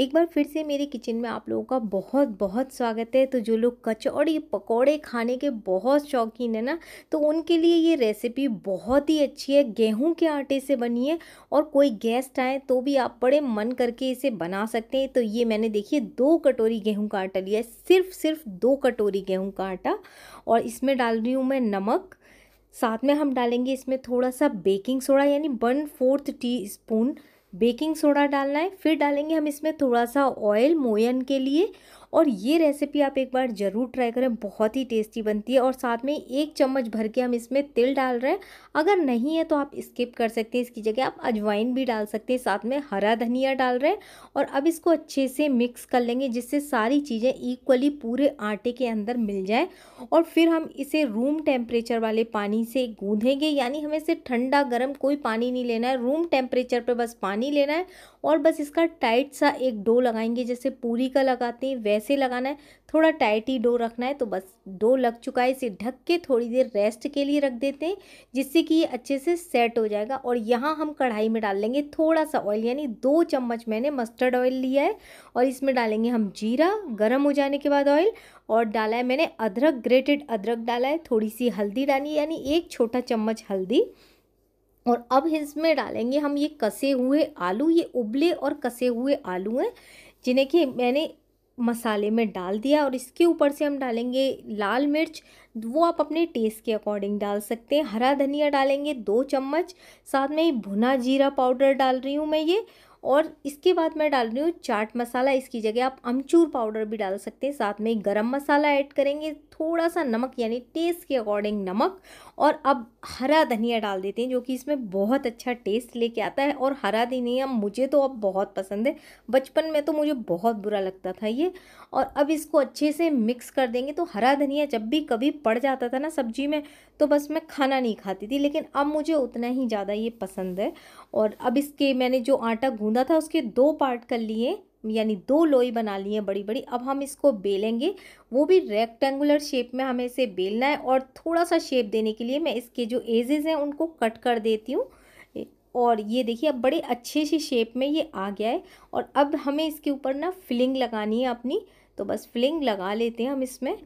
एक बार फिर से मेरे किचन में आप लोगों का बहुत बहुत स्वागत है तो जो लोग कचौड़ी पकौड़े खाने के बहुत शौकीन है ना तो उनके लिए ये रेसिपी बहुत ही अच्छी है गेहूं के आटे से बनी है और कोई गेस्ट आए तो भी आप बड़े मन करके इसे बना सकते हैं तो ये मैंने देखिए दो कटोरी गेहूँ का आटा लिया है सिर्फ सिर्फ दो कटोरी गेहूँ का आटा और इसमें डाल रही हूँ मैं नमक साथ में हम डालेंगे इसमें थोड़ा सा बेकिंग सोडा यानी one fourth teaspoon baking soda डालना है फिर डालेंगे हम इसमें थोड़ा सा ऑयल मोयन के लिए और ये रेसिपी आप एक बार ज़रूर ट्राई करें बहुत ही टेस्टी बनती है और साथ में एक चम्मच भर के हम इसमें तिल डाल रहे हैं अगर नहीं है तो आप स्किप कर सकते हैं इसकी जगह आप अजवाइन भी डाल सकते हैं साथ में हरा धनिया डाल रहे हैं और अब इसको अच्छे से मिक्स कर लेंगे जिससे सारी चीज़ें इक्वली पूरे आटे के अंदर मिल जाए और फिर हम इसे रूम टेम्परेचर वाले पानी से गूँधेंगे यानी हमें इसे ठंडा गर्म कोई पानी नहीं लेना है रूम टेम्परेचर पर बस पानी लेना है और बस इसका टाइट सा एक डो लगाएंगे जैसे पूरी का लगाते हैं कैसे लगाना है थोड़ा टाइट ही डो रखना है तो बस डो लग चुका है इसे ढक के थोड़ी देर रेस्ट के लिए रख देते हैं जिससे कि ये अच्छे से सेट हो जाएगा और यहाँ हम कढ़ाई में डाल लेंगे थोड़ा सा ऑयल यानी दो चम्मच मैंने मस्टर्ड ऑयल लिया है और इसमें डालेंगे हम जीरा गर्म हो जाने के बाद ऑयल और डाला है मैंने अदरक ग्रेटेड अदरक डाला है थोड़ी सी हल्दी डाली यानी एक छोटा चम्मच हल्दी और अब इसमें डालेंगे हम ये कसे हुए आलू ये उबले और कसे हुए आलू हैं जिन्हें कि मैंने मसाले में डाल दिया और इसके ऊपर से हम डालेंगे लाल मिर्च वो आप अपने टेस्ट के अकॉर्डिंग डाल सकते हैं हरा धनिया डालेंगे दो चम्मच साथ में भुना जीरा पाउडर डाल रही हूँ मैं ये और इसके बाद मैं डाल रही हूँ चाट मसाला इसकी जगह आप अमचूर पाउडर भी डाल सकते हैं साथ में गरम मसाला ऐड करेंगे थोड़ा सा नमक यानी टेस्ट के अकॉर्डिंग नमक और अब हरा धनिया डाल देते हैं जो कि इसमें बहुत अच्छा टेस्ट लेके आता है और हरा धनिया मुझे तो अब बहुत पसंद है बचपन में तो मुझे बहुत बुरा लगता था ये और अब इसको अच्छे से मिक्स कर देंगे तो हरा धनिया जब भी कभी पड़ जाता था ना सब्जी में तो बस मैं खाना नहीं खाती थी लेकिन अब मुझे उतना ही ज़्यादा ये पसंद है और अब इसके मैंने जो आटा गूंदा था उसके दो पार्ट कर लिए यानी दो लोई बना ली है बड़ी बड़ी अब हम इसको बेलेंगे वो भी रेक्टेंगुलर शेप में हमें इसे बेलना है और थोड़ा सा शेप देने के लिए मैं इसके जो एजेस हैं उनको कट कर देती हूँ और ये देखिए अब बड़े अच्छे से शेप में ये आ गया है और अब हमें इसके ऊपर ना फिलिंग लगानी है अपनी तो बस फिलिंग लगा लेते हैं हम इसमें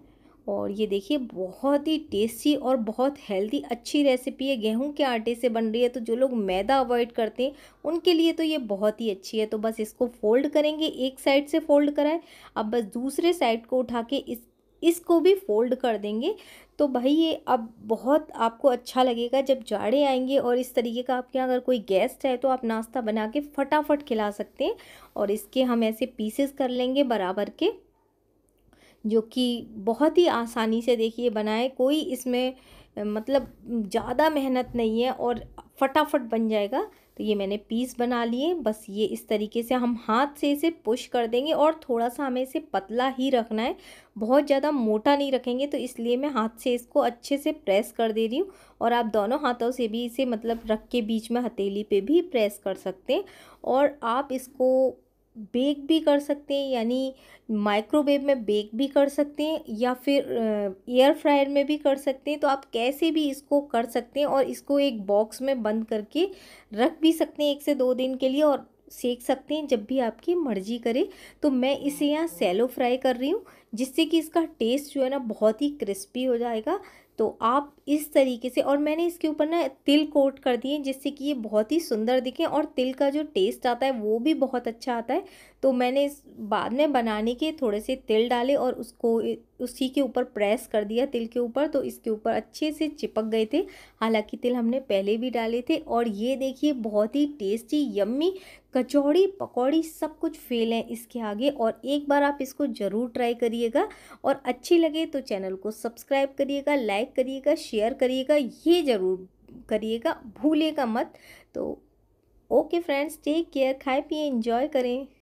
और ये देखिए बहुत ही टेस्टी और बहुत हेल्दी अच्छी रेसिपी है गेहूं के आटे से बन रही है तो जो लोग मैदा अवॉइड करते हैं उनके लिए तो ये बहुत ही अच्छी है तो बस इसको फोल्ड करेंगे एक साइड से फोल्ड कराएं अब बस दूसरे साइड को उठा के इस इसको भी फोल्ड कर देंगे तो भाई ये अब बहुत आपको अच्छा लगेगा जब जाड़े आएंगे और इस तरीके का आपके यहाँ अगर कोई गेस्ट है तो आप नाश्ता बना के फटाफट खिला सकते हैं और इसके हम ऐसे पीसेस कर लेंगे बराबर के जो कि बहुत ही आसानी से देखिए बनाए कोई इसमें मतलब ज़्यादा मेहनत नहीं है और फटाफट बन जाएगा तो ये मैंने पीस बना लिए बस ये इस तरीके से हम हाथ से इसे पुश कर देंगे और थोड़ा सा हमें इसे पतला ही रखना है बहुत ज़्यादा मोटा नहीं रखेंगे तो इसलिए मैं हाथ से इसको अच्छे से प्रेस कर दे रही हूँ और आप दोनों हाथों से भी इसे मतलब रख के बीच में हथेली पे भी प्रेस कर सकते हैं और आप इसको बेक भी कर सकते हैं यानी माइक्रोवेव में बेक भी कर सकते हैं या फिर एयर फ्रायर में भी कर सकते हैं तो आप कैसे भी इसको कर सकते हैं और इसको एक बॉक्स में बंद करके रख भी सकते हैं एक से दो दिन के लिए और सेक सकते हैं जब भी आपकी मर्जी करे तो मैं इसे यहाँ सैलो फ्राई कर रही हूँ जिससे कि इसका टेस्ट जो है ना बहुत ही क्रिस्पी हो जाएगा तो आप इस तरीके से और मैंने इसके ऊपर ना तिल कोट कर दिए जिससे कि ये बहुत ही सुंदर दिखें और तिल का जो टेस्ट आता है वो भी बहुत अच्छा आता है तो मैंने इस बाद में बनाने के थोड़े से तिल डाले और उसको उसी के ऊपर प्रेस कर दिया तिल के ऊपर तो इसके ऊपर अच्छे से चिपक गए थे हालांकि तिल हमने पहले भी डाले थे और ये देखिए बहुत ही टेस्टी यम्मी कचौड़ी पकौड़ी सब कुछ फेल है इसके आगे और एक बार आप इसको ज़रूर ट्राई करिएगा और अच्छी लगे तो चैनल को सब्सक्राइब करिएगा लाइक करिएगा शेयर करिएगा ये ज़रूर करिएगा भूलेगा मत तो ओके फ्रेंड्स टेक केयर खाए पिए इंजॉय करें